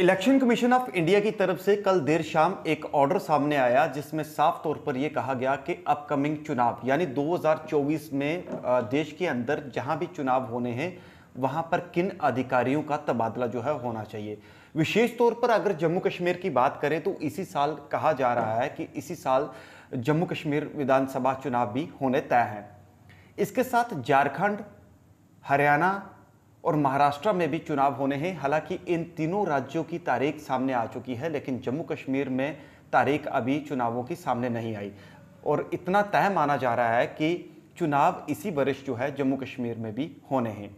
election commission of India की तरफ से कल देर शाम एक ऑर्डर सामने आया जिसमें साफ तौर पर यह कहा गया कि अपकमिंग चुनाव यानी 2024 में देश के अंदर जहां भी चुनाव होने हैं वहां पर किन अधिकारियों का तबादला जो है होना चाहिए विशेष तौर पर अगर जम्मू कश्मीर की बात करें तो इसी साल कहा जा रहा है कि इसी साल जम्मू कश्मीर विधानसभा चुनाव भी होने तय हैं इसके साथ झारखंड हरियाणा और महाराष्ट्र में भी चुनाव होने हैं हालांकि इन तीनों राज्यों की तारीख सामने आ चुकी है लेकिन जम्मू कश्मीर में तारीख अभी चुनावों की सामने नहीं आई और इतना तय माना जा रहा है कि चुनाव इसी वर्ष जो है जम्मू कश्मीर में भी होने हैं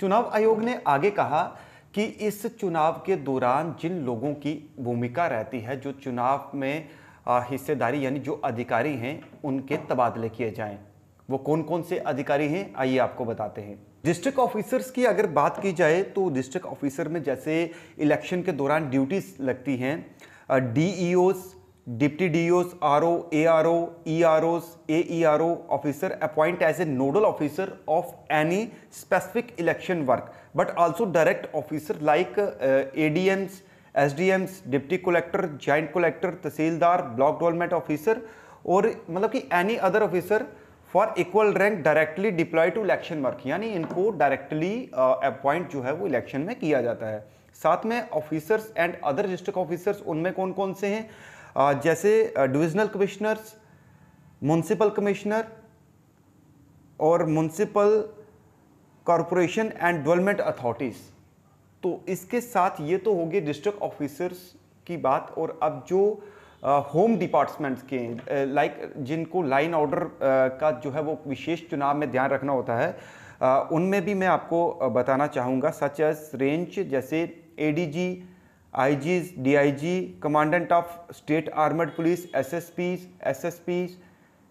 चुनाव आयोग ने आगे कहा कि इस चुनाव के दौरान जिन लोगों की भूमिका रहती है जो चुनाव में हिस्सेदारी यानी जो अधिकारी हैं उनके तबादले किए जाएं वो कौन कौन से अधिकारी हैं आइए आपको बताते हैं डिस्ट्रिक्ट ऑफिसर्स की अगर बात की जाए तो डिस्ट्रिक्ट ऑफिसर में जैसे इलेक्शन के दौरान ड्यूटीज लगती हैं D E Os deputy D Os R O A R O E R Os A E R O officer appoint as a nodal officer of any specific election work but also direct officer like A D Ms S D Ms deputy collector joint collector tehsildar block development officer और मतलब कि any other officer for equal rank directly deploy to election work यानी इनको directly appoint जो है वो election में किया जाता है साथ में officers and other district officers उनमें कौन कौन से हैं जैसे डिविजनल कमिश्नर्स म्यूनसिपल कमिश्नर और municipal corporation and development authorities तो इसके साथ ये तो होगी डिस्ट्रिक्ट ऑफिसर्स की बात और अब जो होम डिपार्टमेंट्स के लाइक जिनको लाइन ऑर्डर का जो है वो विशेष चुनाव में ध्यान रखना होता है उनमें भी मैं आपको बताना चाहूँगा सच एज रेंज जैसे A D G I G D I G commandant of state armed police S S P S S P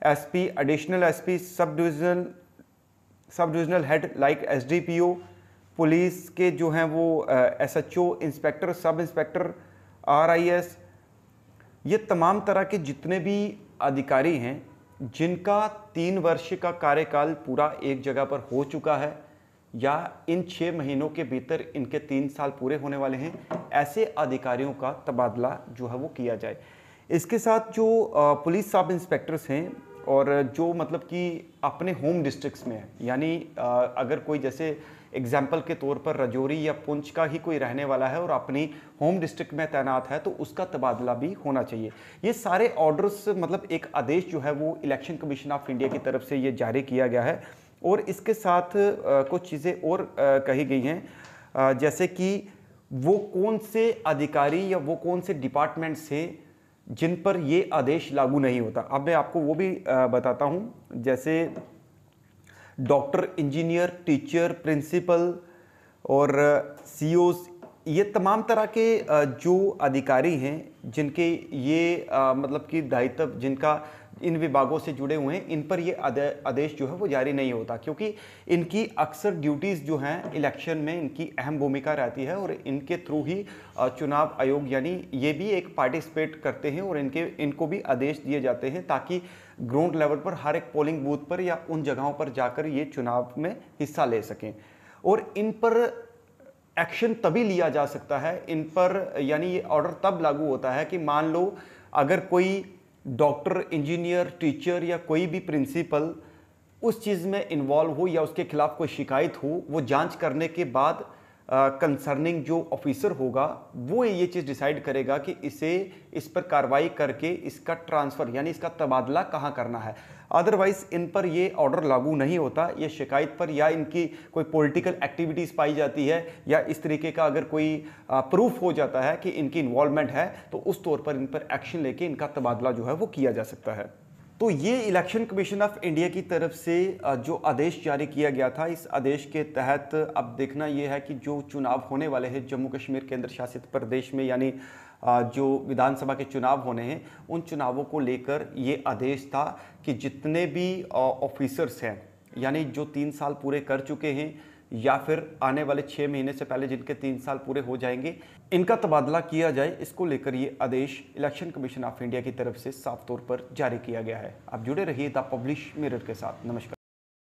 S P additional S P sub divisional sub divisional head like S D P O police के जो हैं वो S H O inspector sub inspector R I S ये तमाम तरह के जितने भी अधिकारी हैं जिनका तीन वर्ष का कार्यकाल पूरा एक जगह पर हो चुका है या इन छः महीनों के भीतर इनके तीन साल पूरे होने वाले हैं ऐसे अधिकारियों का तबादला जो है वो किया जाए इसके साथ जो पुलिस सब इंस्पेक्टर्स हैं और जो मतलब कि अपने होम डिस्ट्रिक्ट्स में है यानी अगर कोई जैसे एग्जाम्पल के तौर पर रजौरी या पुंछ का ही कोई रहने वाला है और अपनी होम डिस्ट्रिक्ट में तैनात है तो उसका तबादला भी होना चाहिए ये सारे ऑर्डर्स मतलब एक आदेश जो है वो इलेक्शन कमीशन ऑफ इंडिया की तरफ से ये जारी किया गया है और इसके साथ कुछ चीज़ें और कही गई हैं जैसे कि वो कौन से अधिकारी या वो कौन से डिपार्टमेंट से जिन पर ये आदेश लागू नहीं होता अब मैं आपको वो भी बताता हूँ जैसे डॉक्टर इंजीनियर टीचर प्रिंसिपल और सी uh, e ये तमाम तरह के uh, जो अधिकारी हैं जिनके ये uh, मतलब कि दायित्व जिनका इन विभागों से जुड़े हुए हैं इन पर ये आदेश जो है वो जारी नहीं होता क्योंकि इनकी अक्सर ड्यूटीज़ जो हैं इलेक्शन में इनकी अहम भूमिका रहती है और इनके थ्रू ही चुनाव आयोग यानी ये भी एक पार्टिसिपेट करते हैं और इनके इनको भी आदेश दिए जाते हैं ताकि ग्राउंड लेवल पर हर एक पोलिंग बूथ पर या उन जगहों पर जाकर ये चुनाव में हिस्सा ले सकें और इन पर एक्शन तभी लिया जा सकता है इन पर यानी ये ऑर्डर तब लागू होता है कि मान लो अगर कोई डॉक्टर इंजीनियर टीचर या कोई भी प्रिंसिपल उस चीज़ में इन्वॉल्व हो या उसके खिलाफ कोई शिकायत हो वो जांच करने के बाद कंसर्निंग जो ऑफिसर होगा वो ये चीज़ डिसाइड करेगा कि इसे इस पर कार्रवाई करके इसका ट्रांसफ़र यानी इसका तबादला कहाँ करना है अदरवाइज इन पर ये ऑर्डर लागू नहीं होता ये शिकायत पर या इनकी कोई पॉलिटिकल एक्टिविटीज़ पाई जाती है या इस तरीके का अगर कोई प्रूफ हो जाता है कि इनकी इन्वॉल्वमेंट है तो उस तौर पर इन पर एक्शन लेके इनका तबादला जो है वो किया जा सकता है तो ये इलेक्शन कमीशन ऑफ इंडिया की तरफ से जो आदेश जारी किया गया था इस आदेश के तहत अब देखना ये है कि जो चुनाव होने वाले हैं जम्मू कश्मीर केंद्र शासित प्रदेश में यानी जो विधानसभा के चुनाव होने हैं उन चुनावों को लेकर ये आदेश था कि जितने भी ऑफिसर्स हैं यानी जो तीन साल पूरे कर चुके हैं या फिर आने वाले छः महीने से पहले जिनके तीन साल पूरे हो जाएंगे इनका तबादला किया जाए इसको लेकर ये आदेश इलेक्शन कमीशन ऑफ इंडिया की तरफ से साफ तौर पर जारी किया गया है आप जुड़े रहिए द पब्लिश मिरर के साथ नमस्कार